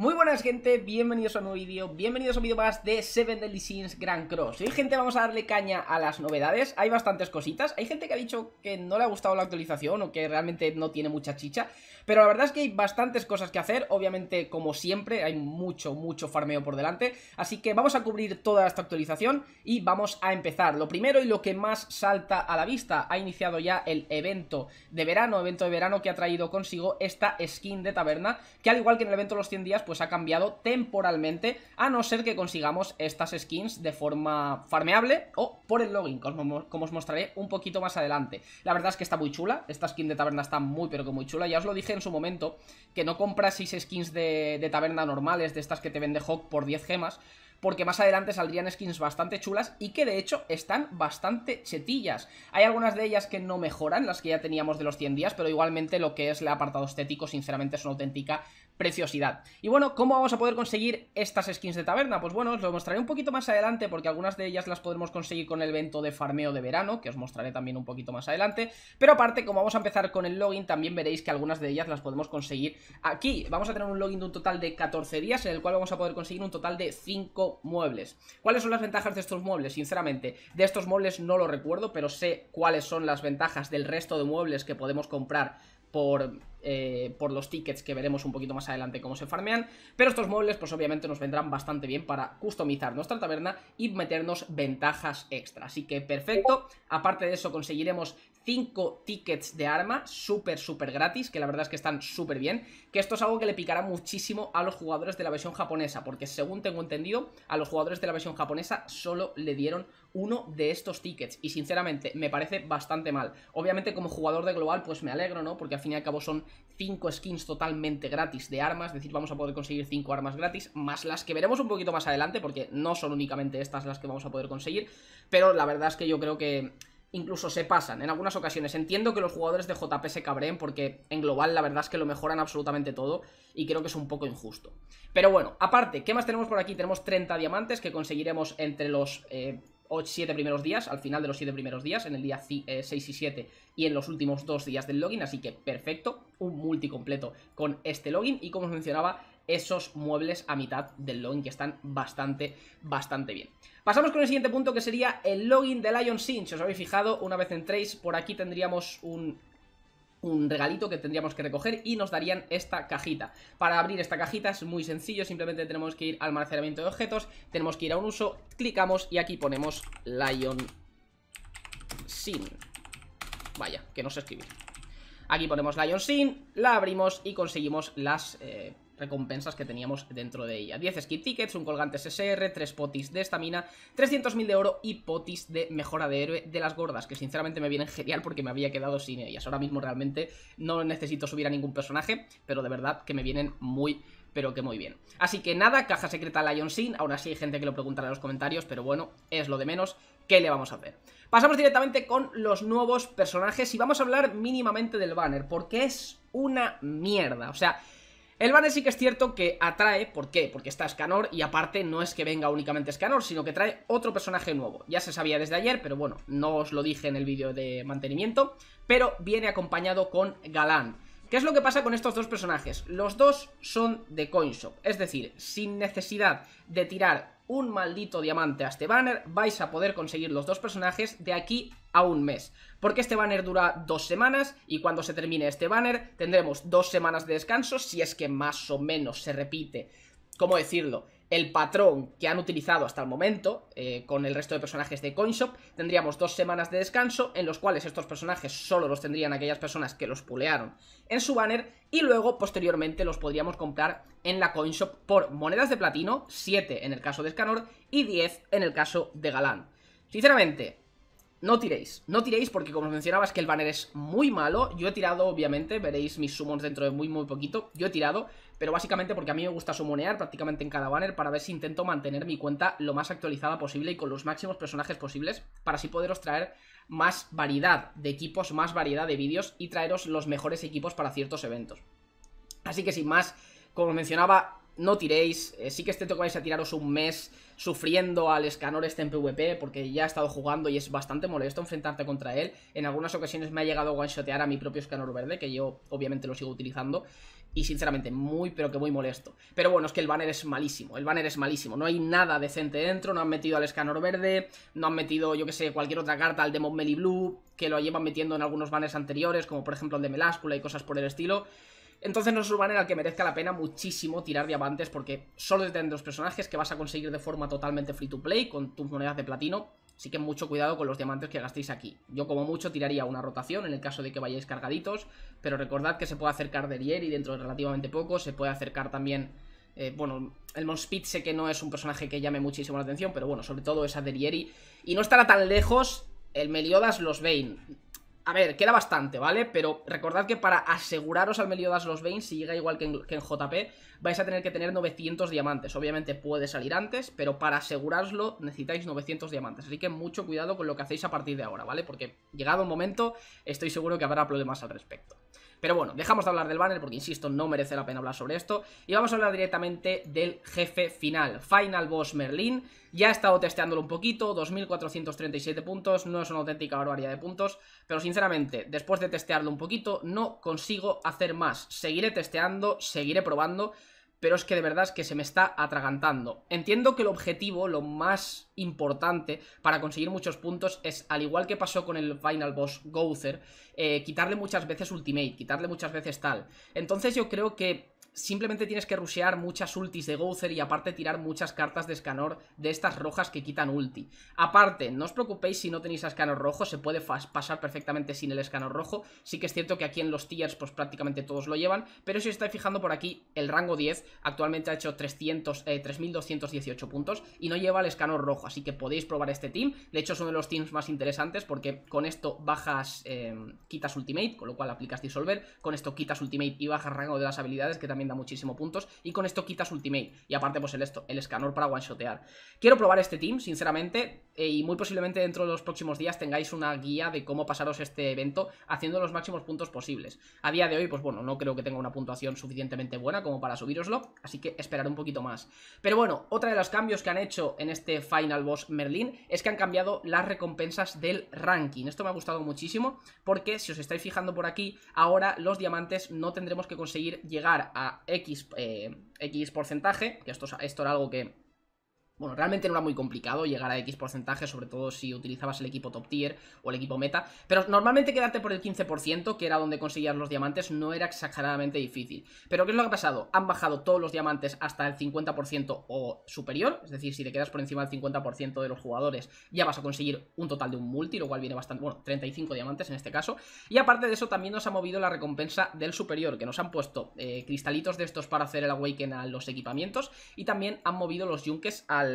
Muy buenas gente, bienvenidos a un nuevo vídeo, bienvenidos a un vídeo más de Seven Deadly Sins Grand Cross Hoy gente vamos a darle caña a las novedades, hay bastantes cositas Hay gente que ha dicho que no le ha gustado la actualización o que realmente no tiene mucha chicha Pero la verdad es que hay bastantes cosas que hacer, obviamente como siempre hay mucho, mucho farmeo por delante Así que vamos a cubrir toda esta actualización y vamos a empezar Lo primero y lo que más salta a la vista, ha iniciado ya el evento de verano Evento de verano que ha traído consigo esta skin de taberna Que al igual que en el evento de los 100 días pues pues ha cambiado temporalmente, a no ser que consigamos estas skins de forma farmeable o por el login, como, os mostraré un poquito más adelante. La verdad es que está muy chula, esta skin de taberna está muy pero que muy chula, ya os lo dije en su momento, que no compras skins de, de taberna normales, de estas que te vende Hawk por 10 gemas, porque más adelante saldrían skins bastante chulas y que de hecho están bastante chetillas. Hay algunas de ellas que no mejoran, las que ya teníamos de los 100 días, pero igualmente lo que es el apartado estético sinceramente es una auténtica preciosidad. Y bueno, ¿cómo vamos a poder conseguir estas skins de taberna? Pues bueno, os lo mostraré un poquito más adelante porque algunas de ellas las podremos conseguir con el evento de farmeo de verano, que os mostraré también un poquito más adelante. Pero aparte, como vamos a empezar con el login, también veréis que algunas de ellas las podemos conseguir aquí. Vamos a tener un login de un total de 14 días en el cual vamos a poder conseguir un total de 5 muebles. ¿Cuáles son las ventajas de estos muebles? Sinceramente, de estos muebles no lo recuerdo, pero sé cuáles son las ventajas del resto de muebles que podemos comprar por, eh, por los tickets que veremos un poquito más adelante cómo se farmean, pero estos muebles pues obviamente nos vendrán bastante bien para customizar nuestra taberna y meternos ventajas extra, así que perfecto, aparte de eso conseguiremos 5 tickets de arma, súper, súper gratis, que la verdad es que están súper bien, que esto es algo que le picará muchísimo a los jugadores de la versión japonesa, porque según tengo entendido, a los jugadores de la versión japonesa solo le dieron uno de estos tickets, y sinceramente me parece bastante mal. Obviamente como jugador de global pues me alegro, ¿no? Porque al fin y al cabo son 5 skins totalmente gratis de armas, es decir, vamos a poder conseguir 5 armas gratis, más las que veremos un poquito más adelante, porque no son únicamente estas las que vamos a poder conseguir, pero la verdad es que yo creo que incluso se pasan en algunas ocasiones. Entiendo que los jugadores de JP se cabreen porque en global la verdad es que lo mejoran absolutamente todo y creo que es un poco injusto. Pero bueno, aparte, ¿qué más tenemos por aquí? Tenemos 30 diamantes que conseguiremos entre los... 7 eh, primeros días, al final de los 7 primeros días, en el día 6 eh, y 7 y en los últimos 2 días del login, así que perfecto, un multi completo con este login y como os mencionaba, esos muebles a mitad del login que están bastante, bastante bien. Pasamos con el siguiente punto que sería el login de Lion Sin. Si os habéis fijado, una vez entréis, por aquí tendríamos un un regalito que tendríamos que recoger y nos darían esta cajita. Para abrir esta cajita es muy sencillo, simplemente tenemos que ir al almacenamiento de objetos, tenemos que ir a un uso, clicamos y aquí ponemos Lion Sin. Vaya, que no sé escribir. Aquí ponemos Lion Sin, la abrimos y conseguimos las... Eh, recompensas que teníamos dentro de ella. 10 skip tickets, un colgante SSR, 3 potis de estamina, 300.000 de oro y potis de mejora de héroe de las gordas, que sinceramente me vienen genial porque me había quedado sin ellas. Ahora mismo realmente no necesito subir a ningún personaje, pero de verdad que me vienen muy pero que muy bien. Así que nada, caja secreta Lion Sin, aún así hay gente que lo preguntará en los comentarios, pero bueno, es lo de menos, ¿qué le vamos a hacer? Pasamos directamente con los nuevos personajes y vamos a hablar mínimamente del banner, porque es una mierda, o sea... El banner sí que es cierto que atrae, ¿por qué? Porque está Escanor y aparte no es que venga únicamente Escanor, sino que trae otro personaje nuevo. Ya se sabía desde ayer, pero bueno, no os lo dije en el vídeo de mantenimiento, pero viene acompañado con Galán. ¿Qué es lo que pasa con estos dos personajes? Los dos son de Coinshop, es decir, sin necesidad de tirar un maldito diamante a este banner, vais a poder conseguir los dos personajes de aquí a un mes. Porque este banner dura dos semanas y cuando se termine este banner tendremos dos semanas de descanso, si es que más o menos se repite. ¿Cómo decirlo? el patrón que han utilizado hasta el momento eh, con el resto de personajes de CoinShop, tendríamos dos semanas de descanso en los cuales estos personajes solo los tendrían aquellas personas que los pulearon en su banner y luego posteriormente los podríamos comprar en la CoinShop por monedas de platino, 7 en el caso de Scanor y 10 en el caso de Galán. Sinceramente, no tiréis, no tiréis porque como os mencionaba es que el banner es muy malo Yo he tirado obviamente, veréis mis summons dentro de muy muy poquito Yo he tirado, pero básicamente porque a mí me gusta sumonear prácticamente en cada banner Para ver si intento mantener mi cuenta lo más actualizada posible y con los máximos personajes posibles Para así poderos traer más variedad de equipos, más variedad de vídeos Y traeros los mejores equipos para ciertos eventos Así que sin más, como os mencionaba, no tiréis. Eh, sí que este toque a tiraros un mes sufriendo al escanor este en PvP, porque ya he estado jugando y es bastante molesto enfrentarte contra él. En algunas ocasiones me ha llegado a one-shotear a mi propio escanor verde, que yo obviamente lo sigo utilizando. Y sinceramente, muy pero que muy molesto. Pero bueno, es que el banner es malísimo, el banner es malísimo. No hay nada decente dentro, no han metido al escanor verde, no han metido, yo que sé, cualquier otra carta, al Demon Meli Blue, que lo llevan metiendo en algunos banners anteriores, como por ejemplo el de Meláscula y cosas por el estilo. Entonces no es un en al que merezca la pena muchísimo tirar diamantes porque solo es dos personajes que vas a conseguir de forma totalmente free to play con tus monedas de platino. Así que mucho cuidado con los diamantes que gastéis aquí. Yo como mucho tiraría una rotación en el caso de que vayáis cargaditos, pero recordad que se puede acercar Derieri y dentro de relativamente poco se puede acercar también... Eh, bueno, el Monspit sé que no es un personaje que llame muchísimo la atención, pero bueno, sobre todo esa a Y no estará tan lejos el Meliodas los Bane. A ver, queda bastante, ¿vale? Pero recordad que para aseguraros al Meliodas los Veins, si llega igual que en, JP, vais a tener que tener 900 diamantes. Obviamente puede salir antes, pero para asegurarlo necesitáis 900 diamantes. Así que mucho cuidado con lo que hacéis a partir de ahora, ¿vale? Porque llegado el momento, estoy seguro que habrá problemas al respecto. Pero bueno, dejamos de hablar del banner porque, insisto, no merece la pena hablar sobre esto. Y vamos a hablar directamente del jefe final, Final Boss Merlin. Ya he estado testeándolo un poquito, 2.437 puntos, no es una auténtica barbaridad de puntos, pero sinceramente, después de testearlo un poquito, no consigo hacer más. Seguiré testeando, seguiré probando, pero es que de verdad es que se me está atragantando. Entiendo que el objetivo, lo más importante para conseguir muchos puntos es, al igual que pasó con el Final Boss Gouther, eh, quitarle muchas veces Ultimate, quitarle muchas veces tal. Entonces yo creo que simplemente tienes que rushear muchas ultis de Gouther y aparte tirar muchas cartas de escanor de estas rojas que quitan ulti. Aparte, no os preocupéis si no tenéis a escanor rojo, se puede pasar perfectamente sin el escanor rojo. Sí que es cierto que aquí en los tiers pues prácticamente todos lo llevan, pero si os estáis fijando por aquí, el rango 10 actualmente ha hecho 3.218 eh, puntos y no lleva el escanor rojo, así que podéis probar este team. De hecho es uno de los teams más interesantes porque con esto bajas, eh, quitas ultimate, con lo cual aplicas disolver, con esto quitas ultimate y bajas rango de las habilidades que también muchísimo puntos y con esto quitas ultimate y aparte pues el, esto, el escanor para one-shotear. Quiero probar este team, sinceramente, eh, y muy posiblemente dentro de los próximos días tengáis una guía de cómo pasaros este evento haciendo los máximos puntos posibles. A día de hoy, pues bueno, no creo que tenga una puntuación suficientemente buena como para subiroslo, así que esperaré un poquito más. Pero bueno, otra de los cambios que han hecho en este Final Boss Merlin es que han cambiado las recompensas del ranking. Esto me ha gustado muchísimo porque si os estáis fijando por aquí, ahora los diamantes no tendremos que conseguir llegar a X, eh, X porcentaje, esto, esto era algo que bueno, realmente no era muy complicado llegar a X porcentaje, sobre todo si utilizabas el equipo top tier o el equipo meta, pero normalmente quedarte por el 15%, que era donde conseguías los diamantes, no era exageradamente difícil. Pero ¿qué es lo que ha pasado? Han bajado todos los diamantes hasta el 50% o superior, es decir, si te quedas por encima del 50% de los jugadores, ya vas a conseguir un total de un multi, lo cual viene bastante, bueno, 35 diamantes en este caso, y aparte de eso también nos ha movido la recompensa del superior, que nos han puesto eh, cristalitos de estos para hacer el awaken a los equipamientos, y también han movido los yunques al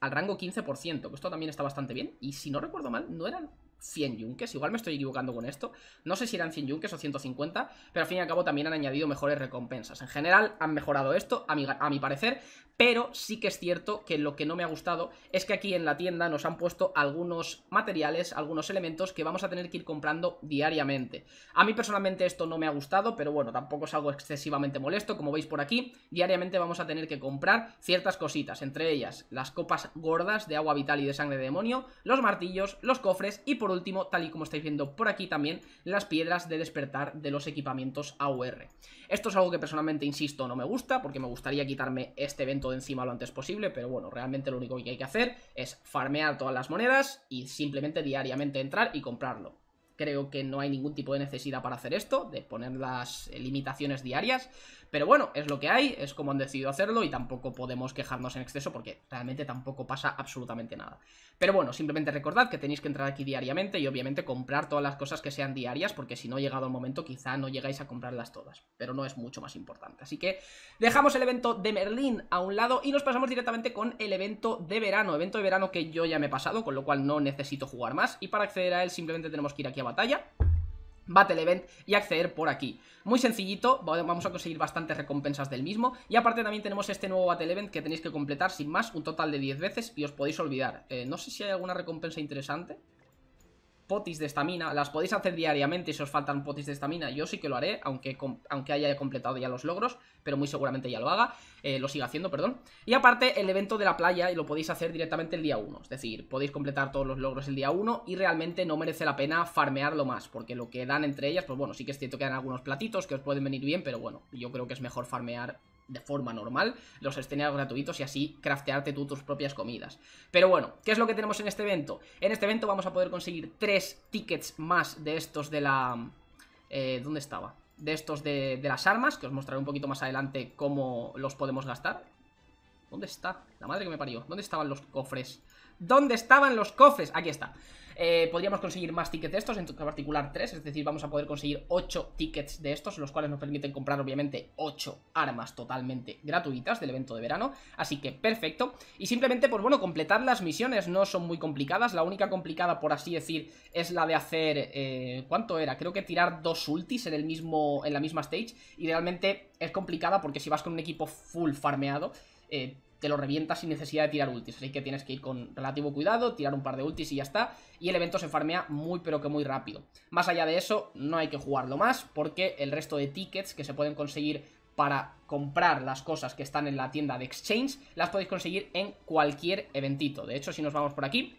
al, rango 15%, que esto también está bastante bien. Y si no recuerdo mal, no eran 100 yunques, igual me estoy equivocando con esto. No sé si eran 100 yunques o 150, pero al fin y al cabo también han añadido mejores recompensas. En general han mejorado esto, a mi, a mi parecer, pero sí que es cierto que lo que no me ha gustado es que aquí en la tienda nos han puesto algunos materiales, algunos elementos que vamos a tener que ir comprando diariamente. A mí personalmente esto no me ha gustado, pero bueno, tampoco es algo excesivamente molesto, como veis por aquí, diariamente vamos a tener que comprar ciertas cositas, entre ellas las copas gordas de agua vital y de sangre de demonio, los martillos, los cofres y por último, tal y como estáis viendo por aquí también, las piedras de despertar de los equipamientos AUR. Esto es algo que personalmente, insisto, no me gusta, porque me gustaría quitarme este evento encima lo antes posible, pero bueno, realmente lo único que hay que hacer es farmear todas las monedas y simplemente diariamente entrar y comprarlo creo que no hay ningún tipo de necesidad para hacer esto, de poner las eh, limitaciones diarias, pero bueno, es lo que hay, es como han decidido hacerlo y tampoco podemos quejarnos en exceso porque realmente tampoco pasa absolutamente nada. Pero bueno, simplemente recordad que tenéis que entrar aquí diariamente y obviamente comprar todas las cosas que sean diarias porque si no ha llegado el momento quizá no llegáis a comprarlas todas, pero no es mucho más importante. Así que dejamos el evento de Merlín a un lado y nos pasamos directamente con el evento de verano, evento de verano que yo ya me he pasado, con lo cual no necesito jugar más y para acceder a él simplemente tenemos que ir aquí abajo batalla Battle Event y acceder por aquí. Muy sencillito, vamos a conseguir bastantes recompensas del mismo. Y aparte también tenemos este nuevo Battle Event que tenéis que completar sin más un total de 10 veces y os podéis olvidar. Eh, no sé si hay alguna recompensa interesante potis de estamina, las podéis hacer diariamente si os faltan potis de estamina, yo sí que lo haré, aunque, aunque haya completado ya los logros, pero muy seguramente ya lo haga, eh, lo siga haciendo, perdón. Y aparte, el evento de la playa y lo podéis hacer directamente el día 1, es decir, podéis completar todos los logros el día 1 y realmente no merece la pena farmearlo más, porque lo que dan entre ellas, pues bueno, sí que es cierto que dan algunos platitos que os pueden venir bien, pero bueno, yo creo que es mejor farmear de forma normal los escenarios gratuitos y así craftearte tú tus propias comidas. Pero bueno, ¿qué es lo que tenemos en este evento? En este evento vamos a poder conseguir tres tickets más de estos de la... Eh, ¿Dónde estaba? De estos de, de las armas, que os mostraré un poquito más adelante cómo los podemos gastar. ¿Dónde está? La madre que me parió. ¿Dónde estaban los cofres? ¿Dónde estaban los cofres? Aquí está. Eh, podríamos conseguir más tickets de estos, en particular tres es decir, vamos a poder conseguir 8 tickets de estos, los cuales nos permiten comprar obviamente 8 armas totalmente gratuitas del evento de verano, así que perfecto. Y simplemente, pues bueno, completar las misiones no son muy complicadas, la única complicada, por así decir, es la de hacer, eh, ¿cuánto era? Creo que tirar dos ultis en, el mismo, en la misma stage, y realmente es complicada porque si vas con un equipo full farmeado... Eh, te lo revienta sin necesidad de tirar ultis. Así que tienes que ir con relativo cuidado, tirar un par de ultis y ya está. Y el evento se farmea muy pero que muy rápido. Más allá de eso, no hay que jugarlo más porque el resto de tickets que se pueden conseguir para comprar las cosas que están en la tienda de Exchange, las podéis conseguir en cualquier eventito. De hecho, si nos vamos por aquí,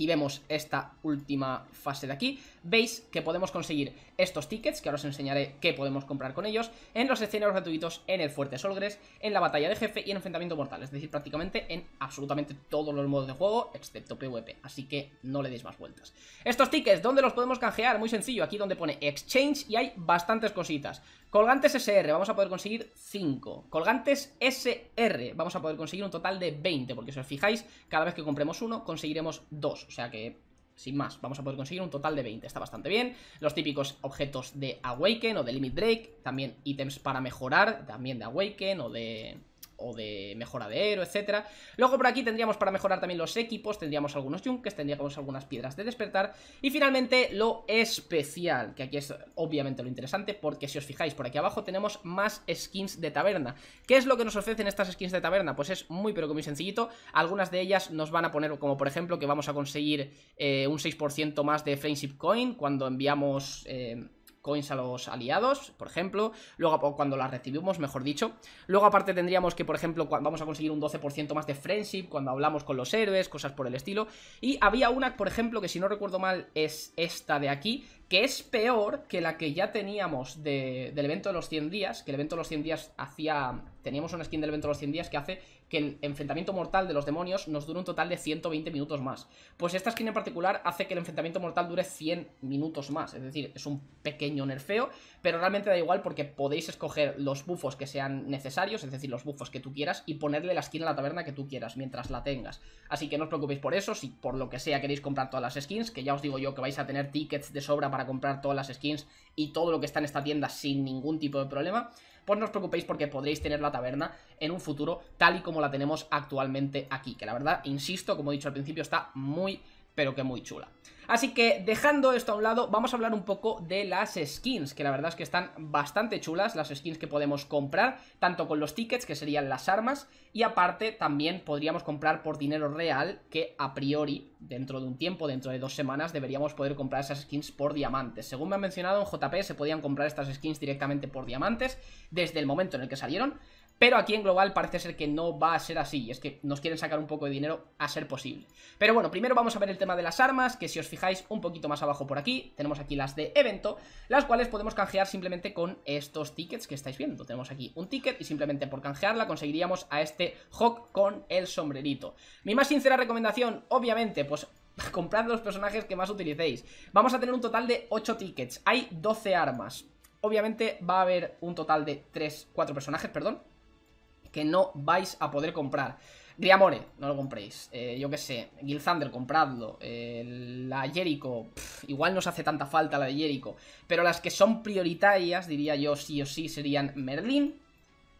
y vemos esta última fase de aquí, veis que podemos conseguir estos tickets, que ahora os enseñaré qué podemos comprar con ellos, en los escenarios gratuitos en el Fuerte Solgres, en la batalla de jefe y en enfrentamiento mortal, es decir, prácticamente en absolutamente todos los modos de juego, excepto PvP, así que no le deis más vueltas. Estos tickets, ¿dónde los podemos canjear? Muy sencillo, aquí donde pone Exchange y hay bastantes cositas. Colgantes SR, vamos a poder conseguir 5. Colgantes SR, vamos a poder conseguir un total de 20, porque si os fijáis, cada vez que compremos uno, conseguiremos dos. O sea que sin más, vamos a poder conseguir un total de 20, está bastante bien. Los típicos objetos de Awaken o de Limit Break, también ítems para mejorar, también de Awaken o de o de mejora de héroe, etcétera. Luego por aquí tendríamos para mejorar también los equipos, tendríamos algunos yunques, tendríamos algunas piedras de despertar. Y finalmente lo especial, que aquí es obviamente lo interesante, porque si os fijáis por aquí abajo tenemos más skins de taberna. ¿Qué es lo que nos ofrecen estas skins de taberna? Pues es muy pero que muy sencillito. Algunas de ellas nos van a poner, como por ejemplo, que vamos a conseguir eh, un 6% más de Friendship Coin cuando enviamos... Eh, coins a los aliados, por ejemplo, luego cuando las recibimos, mejor dicho. Luego aparte tendríamos que, por ejemplo, vamos a conseguir un 12% más de friendship cuando hablamos con los héroes, cosas por el estilo. Y había una, por ejemplo, que si no recuerdo mal es esta de aquí, que es peor que la que ya teníamos del evento de los 100 días, que el evento de los 100 días hacía... Teníamos una skin del evento de los 100 días que hace que el enfrentamiento mortal de los demonios nos dure un total de 120 minutos más. Pues esta skin en particular hace que el enfrentamiento mortal dure 100 minutos más, es decir, es un pequeño nerfeo, pero realmente da igual porque podéis escoger los bufos que sean necesarios, es decir, los bufos que tú quieras, y ponerle la skin a la taberna que tú quieras mientras la tengas. Así que no os preocupéis por eso, si por lo que sea queréis comprar todas las skins, que ya os digo yo que vais a tener tickets de sobra para comprar todas las skins y todo lo que está en esta tienda sin ningún tipo de problema, pues no os preocupéis porque podréis tener la taberna en un futuro tal y como la tenemos actualmente aquí, que la verdad, insisto, como he dicho al principio, está muy pero que muy chula. Así que dejando esto a un lado, vamos a hablar un poco de las skins, que la verdad es que están bastante chulas las skins que podemos comprar, tanto con los tickets, que serían las armas, y aparte también podríamos comprar por dinero real, que a priori, dentro de un tiempo, dentro de dos semanas, deberíamos poder comprar esas skins por diamantes. Según me han mencionado, en JP se podían comprar estas skins directamente por diamantes desde el momento en el que salieron, pero aquí en global parece ser que no va a ser así, y es que nos quieren sacar un poco de dinero a ser posible. Pero bueno, primero vamos a ver el tema de las armas, que si os fijáis un poquito más abajo por aquí, tenemos aquí las de evento, las cuales podemos canjear simplemente con estos tickets que estáis viendo. Tenemos aquí un ticket y simplemente por canjearla conseguiríamos a este Hawk con el sombrerito. Mi más sincera recomendación, obviamente, pues comprad los personajes que más utilicéis. Vamos a tener un total de 8 tickets, hay 12 armas. Obviamente va a haber un total de 3, 4 personajes, perdón, que no vais a poder comprar. Griamore, no lo compréis. Eh, yo qué sé, Thunder, compradlo. Eh, la Jericho, igual no os hace tanta falta la de Jericho. Pero las que son prioritarias, diría yo sí o sí, serían Merlin,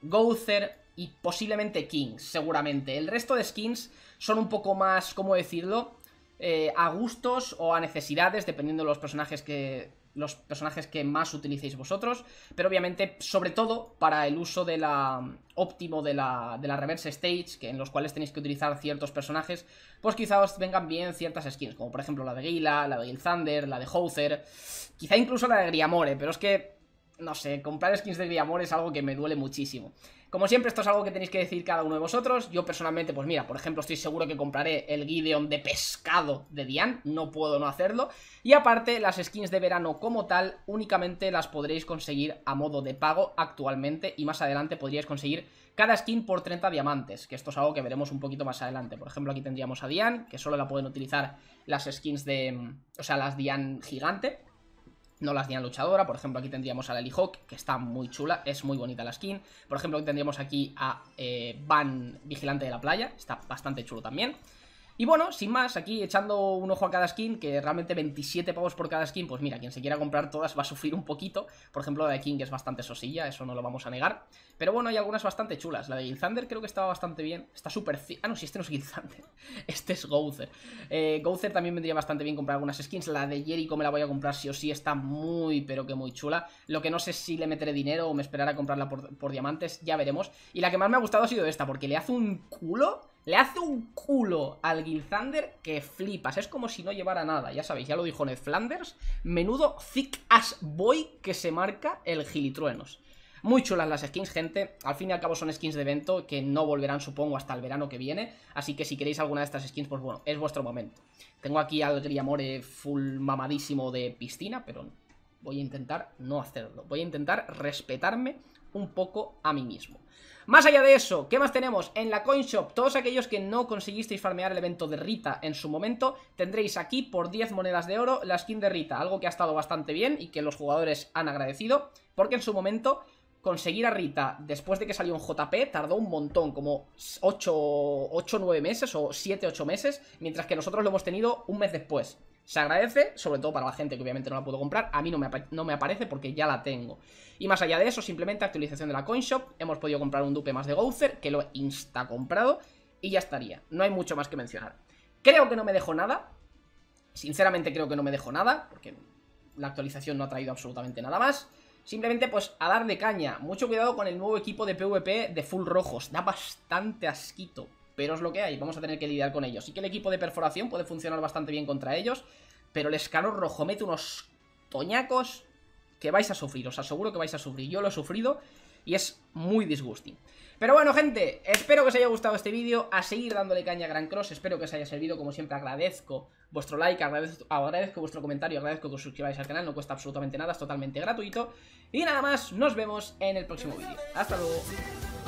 Gouther y posiblemente King, seguramente. El resto de skins son un poco más, ¿cómo decirlo? Eh, a gustos o a necesidades, dependiendo de los personajes que, los personajes que más utilicéis vosotros, pero obviamente, sobre todo, para el uso de la óptimo de la, de la reverse stage, que en los cuales tenéis que utilizar ciertos personajes, pues quizá os vengan bien ciertas skins, como por ejemplo la de Gila, la de Thunder, la de Hauser, quizá incluso la de Griamore, pero es que, no sé, comprar skins de Griamore es algo que me duele muchísimo. Como siempre, esto es algo que tenéis que decir cada uno de vosotros. Yo personalmente, pues mira, por ejemplo, estoy seguro que compraré el Gideon de pescado de Dian. No puedo no hacerlo. Y aparte, las skins de verano como tal únicamente las podréis conseguir a modo de pago actualmente y más adelante podríais conseguir cada skin por 30 diamantes, que esto es algo que veremos un poquito más adelante. Por ejemplo, aquí tendríamos a Dian, que solo la pueden utilizar las skins de... Mm, o sea, las Dian gigante no las tiene luchadora. Por ejemplo, aquí tendríamos a lily Hawk, que está muy chula, es muy bonita la skin. Por ejemplo, tendríamos aquí a eh, Van Vigilante de la Playa, está bastante chulo también. Y bueno, sin más, aquí echando un ojo a cada skin, que realmente 27 pavos por cada skin, pues mira, quien se quiera comprar todas va a sufrir un poquito. Por ejemplo, la de King es bastante sosilla, eso no lo vamos a negar. Pero bueno, hay algunas bastante chulas. La de Gilzander creo que estaba bastante bien. Está súper... Ah, no, si este no es Gilzander. Este es Gouther. Eh, también vendría bastante bien comprar algunas skins. La de Jericho me la voy a comprar sí o sí, está muy, pero que muy chula. Lo que no sé si le meteré dinero o me esperaré a comprarla por, por diamantes, ya veremos. Y la que más me ha gustado ha sido esta, porque le hace un culo le hace un culo al Gilzander que flipas. Es como si no llevara nada, ya sabéis, ya lo dijo Ned Flanders. Menudo thick ass boy que se marca el Gilitruenos. Muy chulas las skins, gente. Al fin y al cabo son skins de evento que no volverán, supongo, hasta el verano que viene. Así que si queréis alguna de estas skins, pues bueno, es vuestro momento. Tengo aquí al Griamore full mamadísimo de piscina, pero voy a intentar no hacerlo. Voy a intentar respetarme un poco a mí mismo. Más allá de eso, ¿qué más tenemos? En la Coin Shop? todos aquellos que no conseguisteis farmear el evento de Rita en su momento, tendréis aquí por 10 monedas de oro la skin de Rita, algo que ha estado bastante bien y que los jugadores han agradecido, porque en su momento conseguir a Rita después de que salió un JP tardó un montón, como 8 o 9 meses o 7-8 meses, mientras que nosotros lo hemos tenido un mes después. Se agradece, sobre todo para la gente que obviamente no la puedo comprar. A mí no me, no me, aparece porque ya la tengo. Y más allá de eso, simplemente actualización de la CoinShop. Hemos podido comprar un dupe más de Gouzer, que lo he insta comprado. Y ya estaría. No hay mucho más que mencionar. Creo que no me dejo nada. Sinceramente creo que no me dejo nada, porque la actualización no ha traído absolutamente nada más. Simplemente pues a dar de caña. Mucho cuidado con el nuevo equipo de PvP de full rojos. Da bastante asquito pero es lo que hay, vamos a tener que lidiar con ellos. Sí que el equipo de perforación puede funcionar bastante bien contra ellos, pero el escalón rojo mete unos toñacos que vais a sufrir, os aseguro que vais a sufrir. Yo lo he sufrido y es muy disgusting. Pero bueno, gente, espero que os haya gustado este vídeo, a seguir dándole caña a Gran Cross, espero que os haya servido, como siempre agradezco vuestro like, agradezco vuestro comentario, agradezco que os suscribáis al canal, no cuesta absolutamente nada, es totalmente gratuito. Y nada más, nos vemos en el próximo vídeo. Hasta luego.